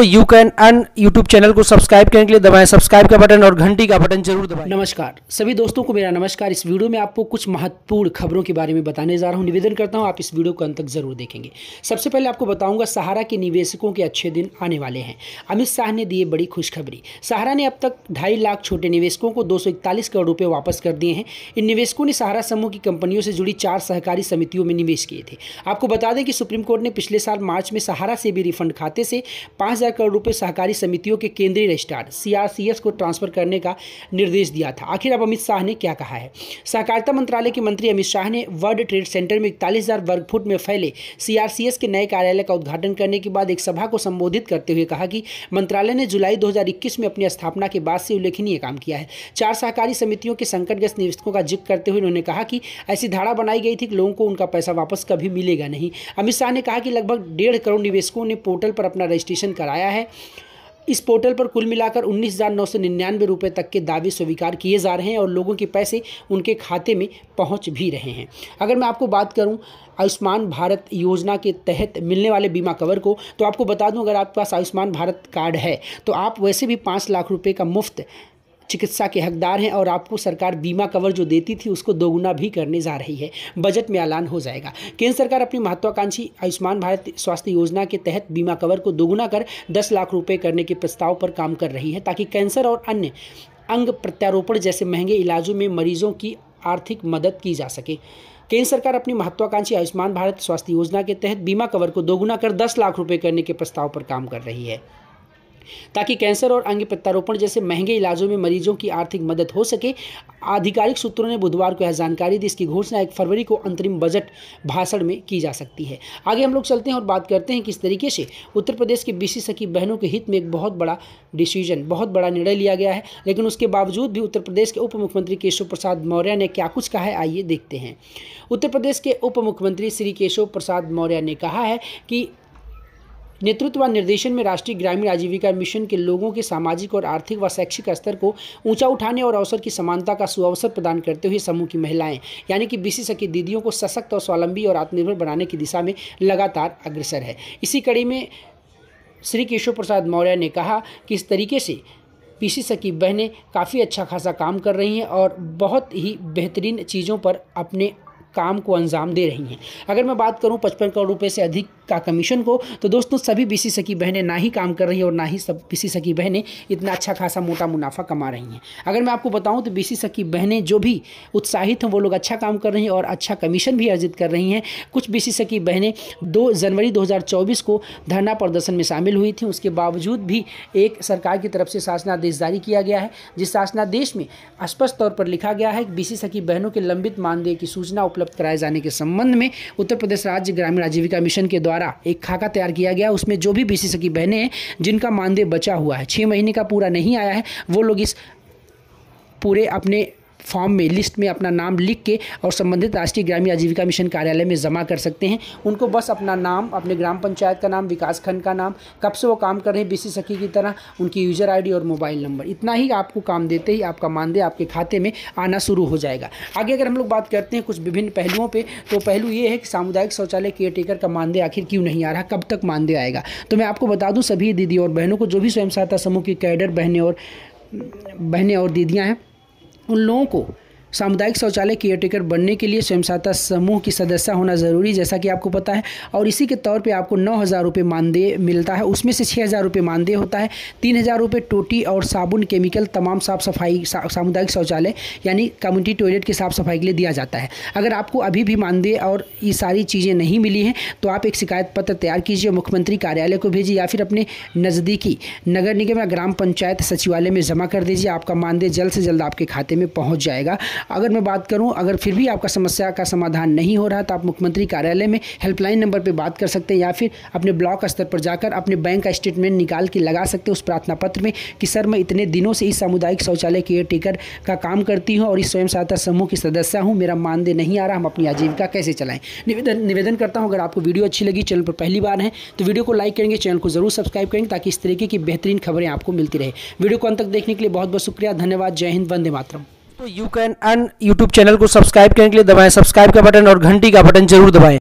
दोस्तों you can अन YouTube channel को सब्सक्राइब करने के लिए दबाएं सब्सक्राइब का बटन और घंटी का बटन जरूर दबाएं नमस्कार सभी दोस्तों को मेरा नमस्कार इस वीडियो में आपको कुछ महत्वपूर्ण खबरों के बारे में बताने जा रहा हूं निवेदन करता हूं आप इस वीडियो को अंत तक जरूर देखेंगे सबसे पहले आपको बताऊंगा सहारा के निवेशकों के अच्छे दिन आने वाले हैं अमित शाह ने दिए बड़ी खुशखबरी सहारा ने अब तक ढाई लाख छोटे निवेशकों को दो करोड़ रुपये वापस कर दिए हैं इन निवेशकों ने सहारा समूह की कंपनियों से जुड़ी चार सहकारी समितियों में निवेश किए थे आपको बता दें कि सुप्रीम कोर्ट ने पिछले साल मार्च में सहारा से भी रिफंड खाते से पाँच हजार करोड़ रुपए सहकारी समितियों के केंद्रीय रजिस्ट्रार सीआरसीएस को ट्रांसफर करने का निर्देश दिया था आखिर अब अमित शाह ने क्या कहा है सहकारिता मंत्रालय के मंत्री अमित शाह ने वर्ल्ड ट्रेड सेंटर में इकतालीस वर्ग फुट में फैले सीआरसीएस के नए कार्यालय का उद्घाटन करने के बाद एक सभा को संबोधित करते हुए कहा कि मंत्रालय ने जुलाई दो में अपनी स्थापना के बाद से उल्लेखनीय काम किया है चार सहकारी समितियों के संकटग्रस्त निवेशकों का जिक्र करते हुए उन्होंने कहा कि ऐसी धारा बनाई गई थी कि लोगों को उनका पैसा वापस कभी मिलेगा नहीं अमित शाह ने कहा कि लगभग डेढ़ करोड़ निवेशकों ने पोर्टल पर अपना रजिस्ट्रेशन करा लगाया है इस पोर्टल पर कुल मिलाकर उन्नीस हज़ार नौ सौ निन्यानवे रुपये तक के दावे स्वीकार किए जा रहे हैं और लोगों के पैसे उनके खाते में पहुंच भी रहे हैं अगर मैं आपको बात करूं आयुष्मान भारत योजना के तहत मिलने वाले बीमा कवर को तो आपको बता दूं अगर आपके पास आयुष्मान भारत कार्ड है तो आप वैसे भी पाँच लाख रुपये का मुफ्त चिकित्सा के हकदार हैं और आपको सरकार बीमा कवर जो देती थी उसको दोगुना भी करने जा रही है बजट में ऐलान हो जाएगा केंद्र सरकार अपनी महत्वाकांक्षी आयुष्मान भारत स्वास्थ्य योजना के तहत बीमा कवर को दोगुना कर दस लाख रुपये करने के प्रस्ताव पर काम कर रही है ताकि कैंसर और अन्य अंग प्रत्यारोपण जैसे महंगे इलाजों में मरीजों की आर्थिक मदद की जा सके केंद्र सरकार अपनी महत्वाकांक्षी आयुष्मान भारत स्वास्थ्य योजना के तहत बीमा कवर को दोगुना कर 10 लाख रुपए करने के प्रस्ताव पर काम कर रही है ताकि कैंसर और अंग प्रत्यारोपण जैसे महंगे इलाजों में मरीजों की आर्थिक मदद हो सके आधिकारिक सूत्रों ने बुधवार को यह जानकारी दी इसकी घोषणा एक फरवरी को अंतरिम बजट भाषण में की जा सकती है आगे हम लोग चलते हैं और बात करते हैं किस तरीके से उत्तर प्रदेश के बीसी सखी बहनों के हित में एक बहुत बड़ा डिसीजन बहुत बड़ा निर्णय लिया गया है लेकिन उसके बावजूद भी उत्तर प्रदेश के उप मुख्यमंत्री केशव प्रसाद मौर्य ने क्या कुछ कहा है आइए देखते हैं उत्तर प्रदेश के उप मुख्यमंत्री श्री केशव प्रसाद मौर्य ने कहा है कि नेतृत्व व निर्देशन में राष्ट्रीय ग्रामीण आजीविका मिशन के लोगों के सामाजिक और आर्थिक व शैक्षिक स्तर को ऊंचा उठाने और अवसर की समानता का सुअवसर प्रदान करते हुए समूह की महिलाएं यानी कि बीसी सखी दीदियों को सशक्त और स्वावलंबी और आत्मनिर्भर बनाने की दिशा में लगातार अग्रसर है इसी कड़ी में श्री केशव प्रसाद मौर्य ने कहा कि इस तरीके से पीसी सकी बहनें काफ़ी अच्छा खासा काम कर रही हैं और बहुत ही बेहतरीन चीज़ों पर अपने काम को अंजाम दे रही हैं अगर मैं बात करूं पचपन करोड़ रुपए से अधिक का कमीशन को तो दोस्तों सभी बी सी सकी बहनें ना ही काम कर रही हैं और ना ही सब बी सी सकी बहनें इतना अच्छा खासा मोटा मुनाफा कमा रही हैं अगर मैं आपको बताऊं तो बी सी सकी बहनें जो भी उत्साहित हैं वो लोग अच्छा काम कर रही हैं और अच्छा कमीशन भी अर्जित कर रही हैं कुछ बी सी सकी बहनें दो जनवरी चौबीस को धरना प्रदर्शन में शामिल हुई थी उसके बावजूद भी एक सरकार की तरफ से शासनादेश जारी किया गया है जिस शासनादेश में स्पष्ट तौर पर लिखा गया है कि बीसी सकी बहनों के लंबित मानदेय की सूचना उपलब्ध उपलब्ध कराए जाने के संबंध में उत्तर प्रदेश राज्य ग्रामीण आजीविका मिशन के द्वारा एक खाका तैयार किया गया उसमें जो भी बीसी सखी बहनें हैं जिनका मानदेय बचा हुआ है छः महीने का पूरा नहीं आया है वो लोग इस पूरे अपने फॉर्म में लिस्ट में अपना नाम लिख के और संबंधित राष्ट्रीय ग्रामीण आजीविका मिशन कार्यालय में जमा कर सकते हैं उनको बस अपना नाम अपने ग्राम पंचायत का नाम विकास खंड का नाम कब से वो काम कर रहे हैं बीसी सखी की तरह उनकी यूजर आईडी और मोबाइल नंबर इतना ही आपको काम देते ही आपका मानदेय आपके खाते में आना शुरू हो जाएगा आगे अगर हम लोग बात करते हैं कुछ विभिन्न पहलुओं पर तो पहलू ये है कि सामुदायिक शौचालय केयर टेकर का मानदेय आखिर क्यों नहीं आ रहा कब तक मानदेय आएगा तो मैं आपको बता दूँ सभी दीदी और बहनों को जो भी स्वयं सहायता समूह की कैडर बहनें और बहनें और दीदियां हैं उन लोगों को सामुदायिक शौचालय केयर टेकर बनने के लिए स्वयं सहायता समूह की सदस्य होना जरूरी जैसा कि आपको पता है और इसी के तौर पे आपको नौ हज़ार रुपये मानदेय मिलता है उसमें से छः हज़ार रुपये मानदेय होता है तीन हज़ार रुपये टोटी और साबुन केमिकल तमाम साफ सफाई सा, सामुदायिक शौचालय यानी कम्युनिटी टॉयलेट की साफ सफाई के लिए दिया जाता है अगर आपको अभी भी मानदेय और ये सारी चीज़ें नहीं मिली हैं तो आप एक शिकायत पत्र तैयार कीजिए मुख्यमंत्री कार्यालय को भेजिए या फिर अपने नज़दीकी नगर निगम या ग्राम पंचायत सचिवालय में जमा कर दीजिए आपका मानदेय जल्द से जल्द आपके खाते में पहुँच जाएगा अगर मैं बात करूँ अगर फिर भी आपका समस्या का समाधान नहीं हो रहा तो आप मुख्यमंत्री कार्यालय में हेल्पलाइन नंबर पर बात कर सकते हैं या फिर अपने ब्लॉक स्तर पर जाकर अपने बैंक का स्टेटमेंट निकाल के लगा सकते हैं उस प्रार्थना पत्र में कि सर मैं इतने दिनों से इस सामुदायिक शौचालय केयर टेकर का काम करती हूँ और इस स्वयं सहायता समूह की सदस्य हूँ मेरा मानदेय नहीं आ रहा हम अपनी आजीविका कैसे चलाएं निवेदन निवेदन करता हूँ अगर आपको वीडियो अच्छी लगी चैनल पर पहली बार है तो वीडियो को लाइक करेंगे चैनल को जरूर सब्सक्राइब करेंगे ताकि इस तरीके की बेहतरीन खबरें आपको मिलती रहे वीडियो को अंत तक देखने के लिए बहुत बहुत शुक्रिया धन्यवाद जय हिंद वंदे मातरम तो यू कैन अन यूट्यूब चैनल को सब्सक्राइब करने के लिए दबाएं सब्सक्राइब का बटन और घंटी का बटन जरूर दबाएं